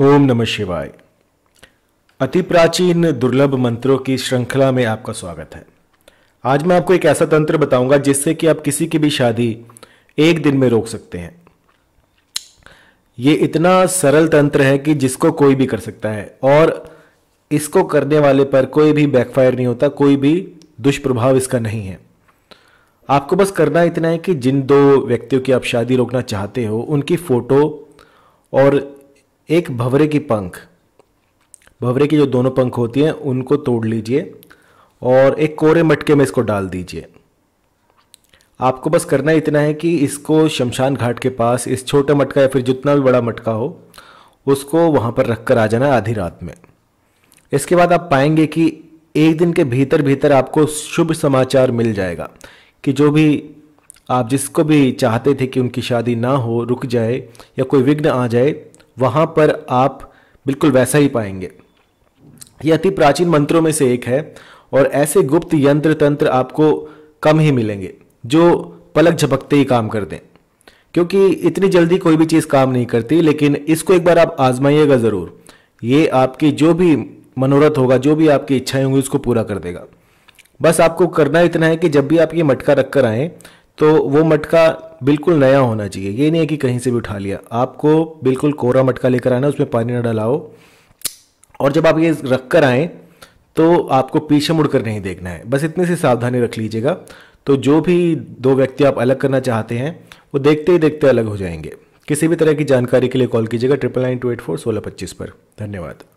ओम नमः शिवाय अति प्राचीन दुर्लभ मंत्रों की श्रृंखला में आपका स्वागत है आज मैं आपको एक ऐसा तंत्र बताऊंगा जिससे कि आप किसी की भी शादी एक दिन में रोक सकते हैं ये इतना सरल तंत्र है कि जिसको कोई भी कर सकता है और इसको करने वाले पर कोई भी बैकफायर नहीं होता कोई भी दुष्प्रभाव इसका नहीं है आपको बस करना इतना है कि जिन दो व्यक्तियों की आप शादी रोकना चाहते हो उनकी फ़ोटो और एक भवरे की पंख भवरे की जो दोनों पंख होती हैं उनको तोड़ लीजिए और एक कोरे मटके में इसको डाल दीजिए आपको बस करना इतना है कि इसको शमशान घाट के पास इस छोटे मटका या फिर जितना भी बड़ा मटका हो उसको वहाँ पर रख कर आ जाना आधी रात में इसके बाद आप पाएंगे कि एक दिन के भीतर भीतर आपको शुभ समाचार मिल जाएगा कि जो भी आप जिसको भी चाहते थे कि उनकी शादी ना हो रुक जाए या कोई विघ्न आ जाए वहाँ पर आप बिल्कुल वैसा ही पाएंगे ये अति प्राचीन मंत्रों में से एक है और ऐसे गुप्त यंत्र तंत्र आपको कम ही मिलेंगे जो पलक झपकते ही काम कर दें क्योंकि इतनी जल्दी कोई भी चीज़ काम नहीं करती लेकिन इसको एक बार आप आजमाइएगा ज़रूर ये आपकी जो भी मनोरथ होगा जो भी आपकी इच्छाएं होंगी उसको पूरा कर देगा बस आपको करना इतना है कि जब भी आप ये मटका रख कर आएँ तो वो मटका बिल्कुल नया होना चाहिए ये नहीं है कि कहीं से भी उठा लिया आपको बिल्कुल कोरा मटका लेकर आना उसमें पानी ना डलाओ और जब आप ये रख कर आएँ तो आपको पीछे मुड़कर नहीं देखना है बस इतनी सी सावधानी रख लीजिएगा तो जो भी दो व्यक्ति आप अलग करना चाहते हैं वो देखते ही देखते अलग हो जाएंगे किसी भी तरह की जानकारी के लिए कॉल कीजिएगा triple nine two eight four सोलह पच्चीस पर धन्यवाद